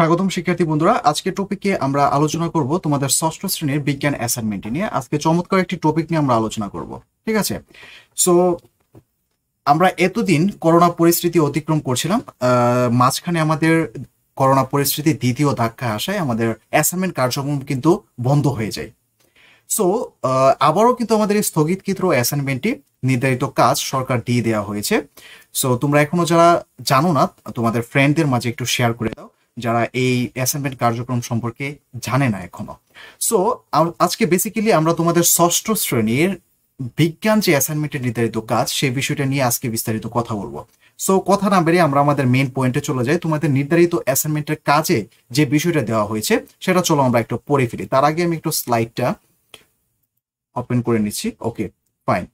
স্বাগতম শিক্ষার্থী বন্ধুরা আজকে টপিকে আমরা আলোচনা করব তোমাদের ষষ্ঠ শ্রেণীর বিজ্ঞান অ্যাসাইনমেন্ট নিয়ে আজকে চমৎকার একটি টপিক নিয়ে আমরা আলোচনা করব ঠিক আছে সো আমরা এতদিন করোনা পরিস্থিতি অতিক্রম করছিলাম মাঝখানে আমাদের করোনা পরিস্থিতি দ্বিতীয় ধাক্কা আসায় আমাদের অ্যাসাইনমেন্ট কার্যক্রম কিন্তু বন্ধ হয়ে যায় সো আবারও কিন্তু আমাদের এই স্থগিতকৃত অ্যাসাইনমেন্টটি নির্ধারিত কাজ সরকার দিয়ে দেওয়া হয়েছে সো তোমরা এখনো যারা জানো না তোমাদের ফ্রেন্ডদের মাঝে একটু শেয়ার করে দাও যারা এই অ্যাসাইনমেন্ট কার্যক্রম সম্পর্কে জানে না এখনো সো আজকে বেসিক্যালি আমরা তোমাদের ষষ্ঠ শ্রেণীর বিজ্ঞান যে অ্যাসাইনমেন্টের নির্ধারিত কাজ সেই বিষয়টা নিয়ে আজকে বিস্তারিত কথা বলবো সো কথা না বেরিয়ে আমরা আমাদের মেন পয়েন্টে চলে যাই তোমাদের নির্ধারিত অ্যাসাইনমেন্টের কাজে যে বিষয়টা দেওয়া হয়েছে সেটা চলো আমরা একটু পড়ে ফেলি তার আগে আমি একটু স্লাইডটা ওপেন করে নিচ্ছি ওকে ফাইন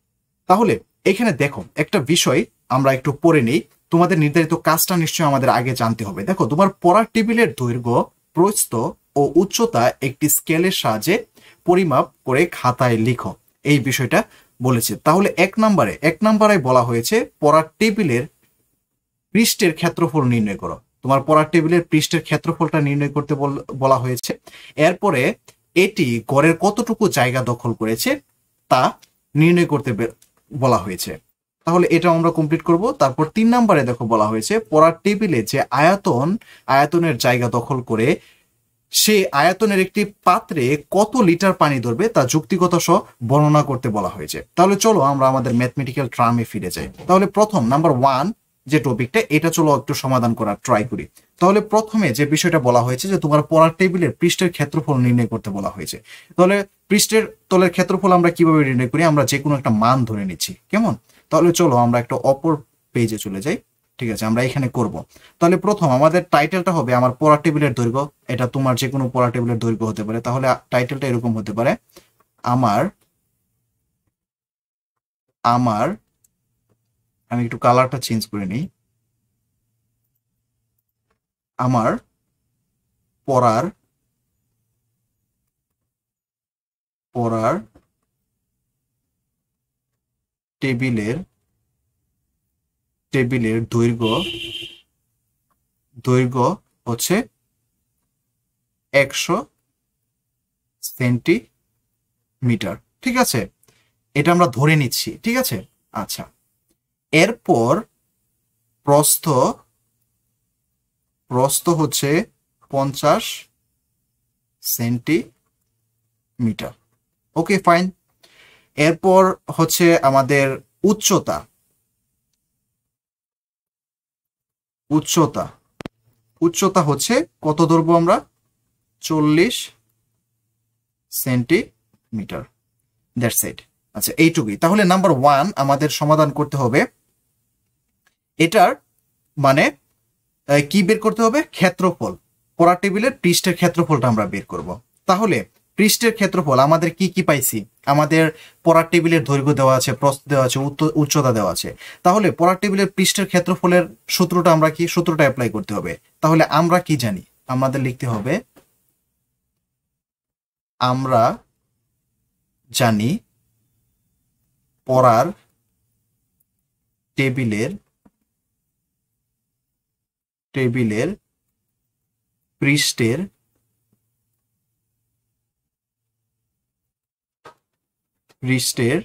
তাহলে এখানে দেখো একটা বিষয় আমরা একটু পড়ে নিই তোমাদের নির্ধারিত কাজটা নিশ্চয়ই আমাদের আগে জানতে হবে দেখো তোমার পড়ার টেবিলের দৈর্ঘ্য প্রস্ত ও উচ্চতা একটি স্কেলের সাহায্যে পরিমাপ করে খাতায় লিখো এই বিষয়টা বলেছে তাহলে এক নম্বরে এক নম্বরে বলা হয়েছে পড়ার টেবিলের পৃষ্ঠের ক্ষেত্রফল নির্ণয় করো তোমার পড়ার টেবিলের পৃষ্ঠের ক্ষেত্রফলটা নির্ণয় করতে বলা হয়েছে এরপরে এটি গড়ের কতটুকু জায়গা দখল করেছে তা নির্ণয় করতে বলা হয়েছে তাহলে এটা আমরা কমপ্লিট করব তারপর তিন নম্বরে দেখো বলা হয়েছে পড়ার টেবিলে যে আয়তন আয়তনের জায়গা দখল করে সে আয়তনের একটি পাত্রে কত লিটার পানি ধরবে তা যুক্তিগত সহ বর্ণনা করতে বলা হয়েছে তাহলে চলো আমরা আমাদের ম্যাথমেটিক্যাল ট্রামে ফিরে যাই তাহলে প্রথম নাম্বার ওয়ান যে টপিকটা এটা চলো একটু সমাধান করার ট্রাই করি তাহলে প্রথমে যে বিষয়টা বলা হয়েছে যে তোমার পড়ার টেবিলের পৃষ্ঠের ক্ষেত্রফল নির্ণয় করতে বলা হয়েছে তাহলে পৃষ্ঠের তলের ক্ষেত্রফল আমরা কিভাবে নির্ণয় করি আমরা যে কোনো একটা মান ধরে নিচ্ছি কেমন তাহলে চলো আমরা একটা অপর পেজে চলে যাই ঠিক আছে আমরা এখানে করব তাহলে প্রথম আমাদের টাইটেলটা হবে আমার পড়া টেবিলের দৈর্ঘ্য এটা তোমার যে কোনো পড়া টেবিলের দৈর্ঘ্য হতে পারে তাহলে টাইটেলটা এরকম হতে পারে আমার আমার আমি একটু কালারটা চেঞ্জ করে নিই আমার পড়ার পড়ার টেবিলের টেবিলের দৈর্ঘ্য দৈর্ঘ্য হচ্ছে একশো সেন্টিমিটার ঠিক আছে এটা আমরা ধরে নিচ্ছি ঠিক আছে আচ্ছা এরপর প্রস্থ প্রস্থ হচ্ছে পঞ্চাশ সেন্টিমিটার ওকে ফাইন এরপর হচ্ছে আমাদের উচ্চতা উচ্চতা উচ্চতা হচ্ছে কত ধরবো আমরা চল্লিশ সেন্টিমিটার দ্যাটস ইট আচ্ছা এইটুকুই তাহলে নাম্বার ওয়ান আমাদের সমাধান করতে হবে এটার মানে কি বের করতে হবে ক্ষেত্রফল পড়া টেবিলের পৃষ্ঠের ক্ষেত্রফলটা আমরা বের করব তাহলে পৃষ্ঠের ক্ষেত্রফল আমাদের কি কি পাইছি আমাদের পড়ার টেবিলের দৈর্ঘ্য দেওয়া আছে প্রস্ত দেওয়া আছে উচ্চতা দেওয়া আছে তাহলে পড়ার টেবিলের পৃষ্ঠের ক্ষেত্রফলের সূত্রটা আমরা কি সূত্রটা অ্যাপ্লাই করতে হবে তাহলে আমরা কি জানি আমাদের লিখতে হবে আমরা জানি পড়ার টেবিলের টেবিলের পৃষ্ঠের পৃষ্ঠের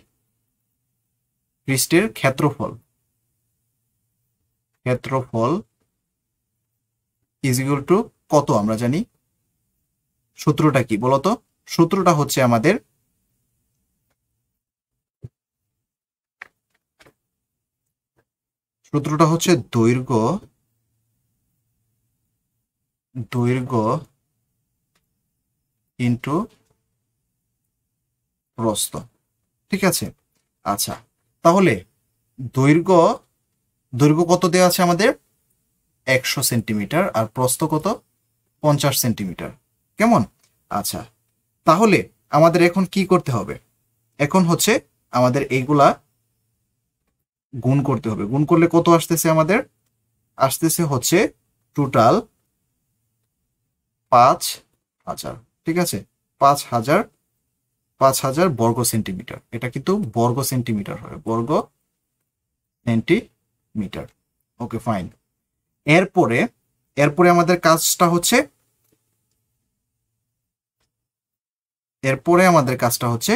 পৃষ্ঠের ক্ষেত্রফল ক্ষেত্রফল ইজ টু কত আমরা জানি সূত্রটা কি বলতো সূত্রটা হচ্ছে আমাদের সূত্রটা হচ্ছে দৈর্ঘ্য দৈর্ঘ্য ইন্টু প্রস্থ ঠিক আছে আচ্ছা তাহলে দৈর্ঘ্য দৈর্ঘ্য কত দেওয়া আছে আমাদের একশো সেন্টিমিটার আর প্রস্থ কত পঞ্চাশ সেন্টিমিটার কেমন আচ্ছা তাহলে আমাদের এখন কি করতে হবে এখন হচ্ছে আমাদের এইগুলা গুণ করতে হবে গুণ করলে কত আসতেছে আমাদের আসতেছে হচ্ছে টোটাল পাঁচ হাজার ঠিক আছে পাঁচ হাজার পাঁচ হাজার বর্গ সেন্টিমিটার এটা কিন্তু বর্গ সেন্টিমিটার হয় বর্গ সেন্টিমিটার ওকে ফাইন এরপরে এরপরে আমাদের কাজটা হচ্ছে এরপরে আমাদের কাজটা হচ্ছে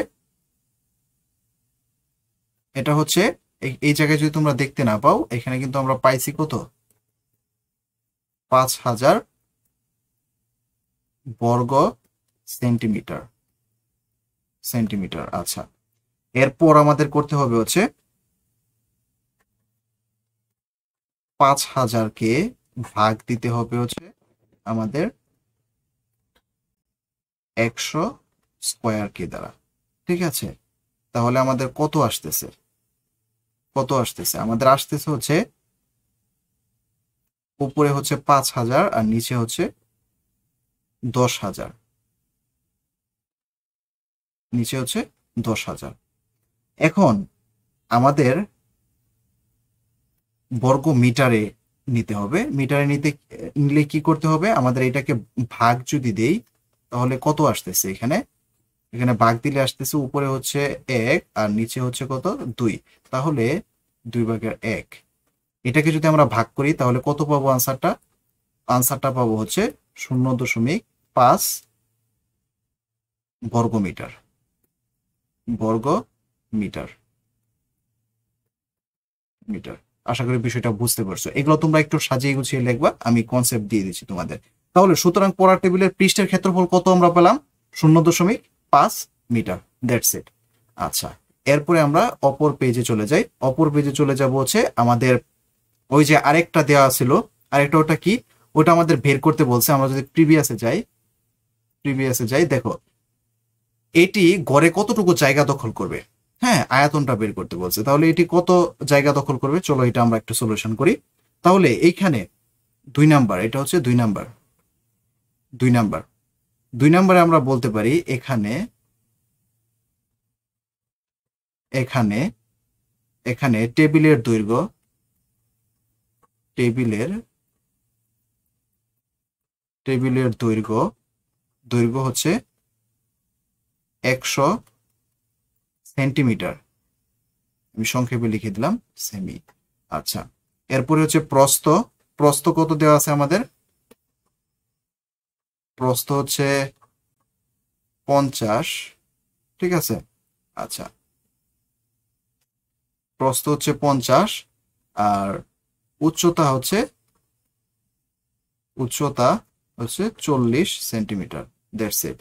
এটা হচ্ছে এই জায়গায় যদি তোমরা দেখতে না পাও এখানে কিন্তু আমরা পাইছি কত পাঁচ হাজার বর্গ সেন্টিমিটার সেন্টিমিটার আচ্ছা এরপর আমাদের করতে হবে হচ্ছে পাঁচ হাজারকে ভাগ দিতে হবে হচ্ছে আমাদের একশো স্কোয়ার কে দ্বারা ঠিক আছে তাহলে আমাদের কত আসতেছে কত আসতেছে আমাদের আসতেছে হচ্ছে উপরে হচ্ছে পাঁচ হাজার আর নিচে হচ্ছে দশ হাজার নিচে হচ্ছে দশ হাজার এখন আমাদের বর্গ মিটারে নিতে হবে মিটারে নিতে নিলে কি করতে হবে আমাদের এটাকে ভাগ যদি দেই তাহলে কত আসতেছে এখানে এখানে ভাগ দিলে আসতেছে উপরে হচ্ছে এক আর নিচে হচ্ছে কত দুই তাহলে দুই ভাগের এক এটাকে যদি আমরা ভাগ করি তাহলে কত পাবো আনসারটা আনসারটা পাবো হচ্ছে শূন্য দশমিক পাঁচ বর্গমিটার বর্গ মিটার মিটার আশা করি বিষয়টা বুঝতে পারছো এগুলো তোমরা একটু সাজিয়ে গুছিয়ে লিখবা আমি কনসেপ্ট দিয়ে দিচ্ছি তোমাদের তাহলে সুতরাং পড়ার টেবিলের পৃষ্ঠের ক্ষেত্রফল কত আমরা পেলাম শূন্য দশমিক পাঁচ মিটার দ্যাটস ইট আচ্ছা এরপরে আমরা অপর পেজে চলে যাই অপর পেজে চলে যাব হচ্ছে আমাদের ওই যে আরেকটা দেওয়া ছিল আরেকটা ওটা কি ওটা আমাদের বের করতে বলছে আমরা যদি প্রিভিয়াসে যাই প্রিভিয়াসে যাই দেখো এটি গড়ে কতটুকু জায়গা দখল করবে হ্যাঁ আয়তনটা বের করতে বলছে তাহলে এটি কত জায়গা দখল করবে চলো এটা আমরা একটা সলিউশন করি তাহলে এইখানে দুই নাম্বার এটা হচ্ছে দুই নাম্বার দুই নাম্বার দুই নাম্বারে আমরা বলতে পারি এখানে এখানে এখানে টেবিলের দৈর্ঘ্য টেবিলের টেবিলের দৈর্ঘ্য দৈর্ঘ্য হচ্ছে একশো সেন্টিমিটার আমি সংক্ষেপে লিখে দিলাম সেমি আচ্ছা এরপরে হচ্ছে প্রস্ত প্রস্ত কত দেওয়া আছে আমাদের প্রস্ত হচ্ছে পঞ্চাশ ঠিক আছে আচ্ছা প্রস্ত হচ্ছে পঞ্চাশ আর উচ্চতা হচ্ছে উচ্চতা হচ্ছে চল্লিশ সেন্টিমিটার দেড় সেট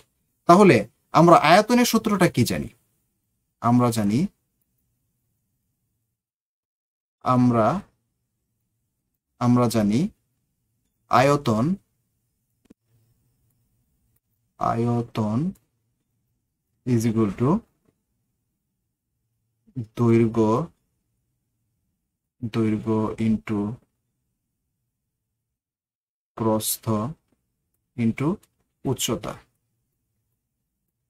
তাহলে আমরা আয়াতনের সূত্রটা কি জানি আমরা জানি আমরা আমরা জানি আয়তন আয়তন ইজ ইকুয়াল টু দৈর্ঘ্য দৈর্ঘ্য ইন্টু প্রস্থ ইন্টু উচ্চতা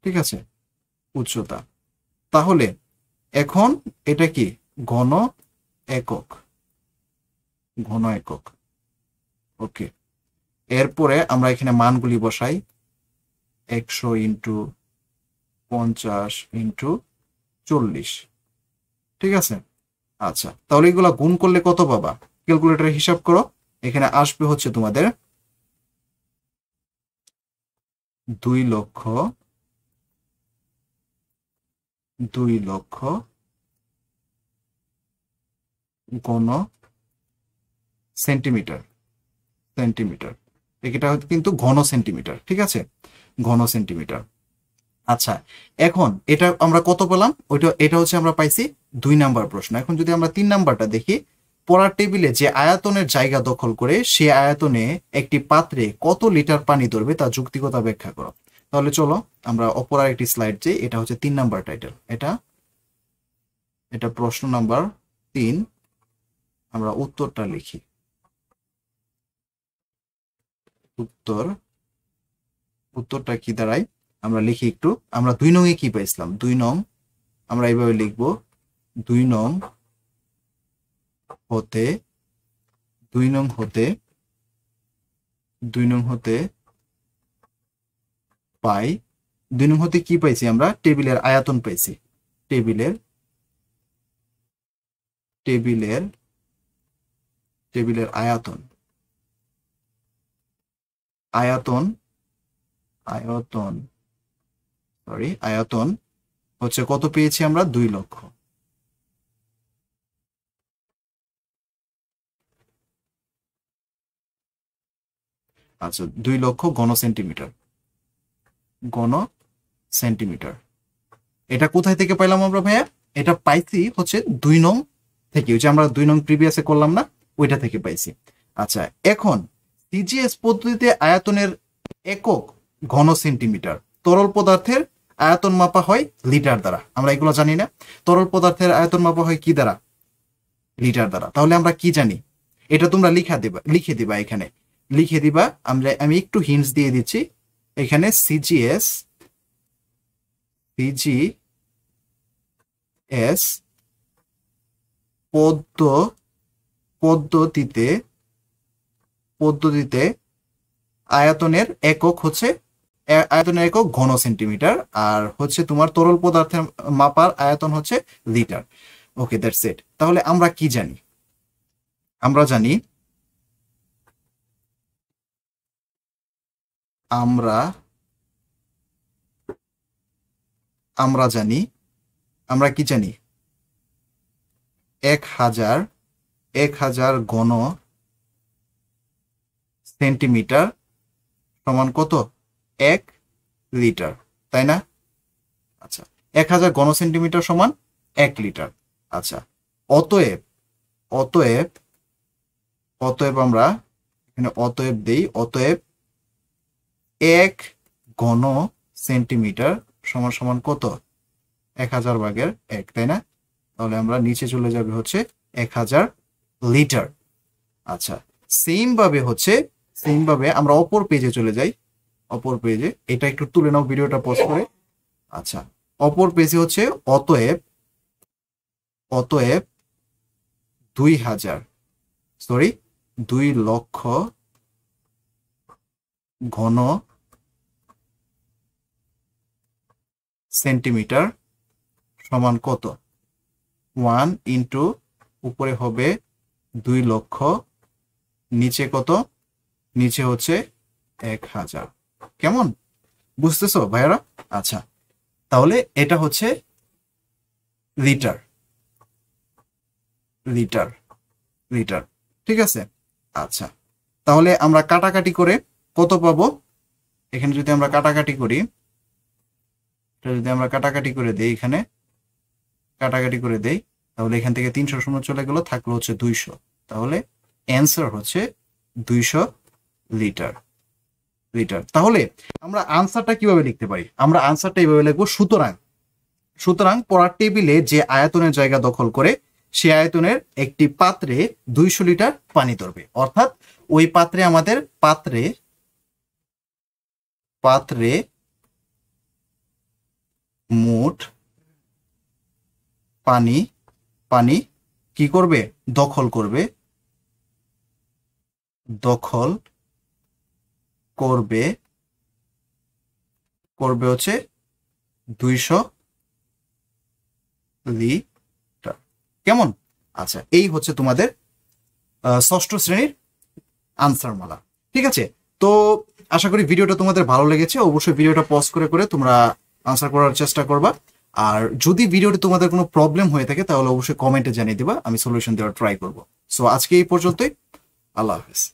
ঠিক আছে উচ্চতা তাহলে এখন এটা কি ঘন একক ঘন একক ওকে এরপরে আমরা এখানে মানগুলি বসাই একশো ইন্টু পঞ্চাশ ইন্টু চল্লিশ ঠিক আছে আচ্ছা তাহলে এগুলা গুণ করলে কত পাবা ক্যালকুলেটরে হিসাব করো এখানে আসবে হচ্ছে তোমাদের দুই লক্ষ দুই লক্ষ কোন সেন্টিমিটার সেন্টিমিটার এটা কিন্তু ঘন সেন্টিমিটার ঠিক আছে ঘন সেন্টিমিটার আচ্ছা এখন এটা আমরা কত পেলাম ওইটা এটা হচ্ছে আমরা পাইছি দুই নাম্বার প্রশ্ন এখন যদি আমরা তিন নাম্বারটা দেখি পড়ার টেবিলে যে আয়তনের জায়গা দখল করে সে আয়তনে একটি পাত্রে কত লিটার পানি ধরবে তা যুক্তিকতা ব্যাখ্যা করো তাহলে চলো আমরা অপর আরেকটি স্লাইড যে এটা হচ্ছে তিন নাম্বার টাইটেল এটা এটা প্রশ্ন নাম্বার তিন আমরা উত্তরটা লিখি উত্তর উত্তরটা কি দাঁড়ায় আমরা লিখি একটু আমরা দুই নং এ কি পাইছিলাম দুই নং আমরা এইভাবে লিখব দুই নং হতে দুই নং হতে দুই নং হতে পাই দুই নম্বর হতে কি পাইছি আমরা টেবিলের আয়তন পাইছি টেবিলের টেবিলের টেবিলের আয়তন আয়তন আয়তন সরি আয়তন হচ্ছে কত পেয়েছি আমরা দুই লক্ষ আচ্ছা দুই লক্ষ ঘন সেন্টিমিটার গণ সেন্টিমিটার এটা কোথায় থেকে পাইলাম আমরা ভাইয়া এটা পাইছি হচ্ছে দুই নং থেকে ওই যে আমরা দুই নং প্রিভিয়াসে করলাম না ওইটা থেকে পাইছি আচ্ছা এখন সিজিএস পদ্ধতিতে আয়তনের একক ঘন সেন্টিমিটার তরল পদার্থের আয়তন মাপা হয় লিটার দ্বারা আমরা এগুলো জানি না তরল পদার্থের আয়তন মাপা হয় কি দ্বারা লিটার দ্বারা তাহলে আমরা কি জানি এটা তোমরা লিখা দিবা লিখে দিবা এখানে লিখে দিবা আমরা আমি একটু হিন্টস দিয়ে দিচ্ছি এখানে সিজিএস সিজি এস পদ্ম পদ্ধতিতে পদ্ধতিতে আয়তনের একক হচ্ছে আয়তনের একক ঘন সেন্টিমিটার আর হচ্ছে তোমার তরল পদার্থের মাপার আয়তন হচ্ছে লিটার ওকে দ্যাটস ইট তাহলে আমরা কি জানি আমরা জানি আমরা আমরা জানি আমরা কি জানি এক হাজার এক হাজার ঘন সেন্টিমিটার সমান কত এক লিটার তাই না আচ্ছা এক হাজার ঘন সেন্টিমিটার সমান এক লিটার আচ্ছা অতএব অতএব অতএব আমরা এখানে অতএব দেই অতএব এক ঘন সেন্টিমিটার সমান সমান কত এক হাজার ভাগের এক তাই না তাহলে আমরা নিচে চলে যাবে হচ্ছে এক হাজার লিটার আচ্ছা সেম ভাবে হচ্ছে সেম ভাবে আমরা অপর পেজে চলে যাই অপর পেজে এটা একটু তুলে নাও ভিডিওটা পোস্ট করে আচ্ছা অপর পেজে হচ্ছে অতএব অতএব দুই হাজার সরি দুই লক্ষ ঘন সেন্টিমিটার সমান কত ওয়ান ইন্টু উপরে হবে দুই লক্ষ নিচে কত নিচে হচ্ছে এক হাজার কেমন বুঝতেছো ভাইয়ারা আচ্ছা তাহলে এটা হচ্ছে লিটার লিটার লিটার ঠিক আছে আচ্ছা তাহলে আমরা কাটাকাটি করে কত পাবো এখানে যদি আমরা কাটাকাটি করি এটা যদি আমরা কাটাকাটি করে দিই এখানে কাটাকাটি করে দেই তাহলে এখান থেকে তিনশো শূন্য চলে গেলো থাকলো হচ্ছে দুইশো তাহলে অ্যান্সার হচ্ছে দুইশো লিটার লিটার তাহলে আমরা আনসারটা কিভাবে লিখতে পারি আমরা আনসারটা এইভাবে লিখবো সুতরাং সুতরাং পড়ার টেবিলে যে আয়তনের জায়গা দখল করে সে আয়তনের একটি পাত্রে দুইশো লিটার পানি ধরবে অর্থাৎ ওই পাত্রে আমাদের পাত্রে পাত্রে মোট পানি পানি কি করবে দখল করবে দখল করবে করবে হচ্ছে দুইশো লিটার কেমন আচ্ছা এই হচ্ছে তোমাদের ষষ্ঠ শ্রেণীর আনসার মালা ঠিক আছে তো আশা করি ভিডিওটা তোমাদের ভালো লেগেছে অবশ্যই ভিডিওটা পজ করে করে তোমরা আনসার করার চেষ্টা করবা আর যদি ভিডিওটি তোমাদের কোনো প্রবলেম হয়ে থাকে তাহলে অবশ্যই কমেন্টে জানিয়ে দিবা আমি সলিউশন দেওয়ার ট্রাই করব সো আজকে এই পর্যন্তই আল্লাহ হাফিজ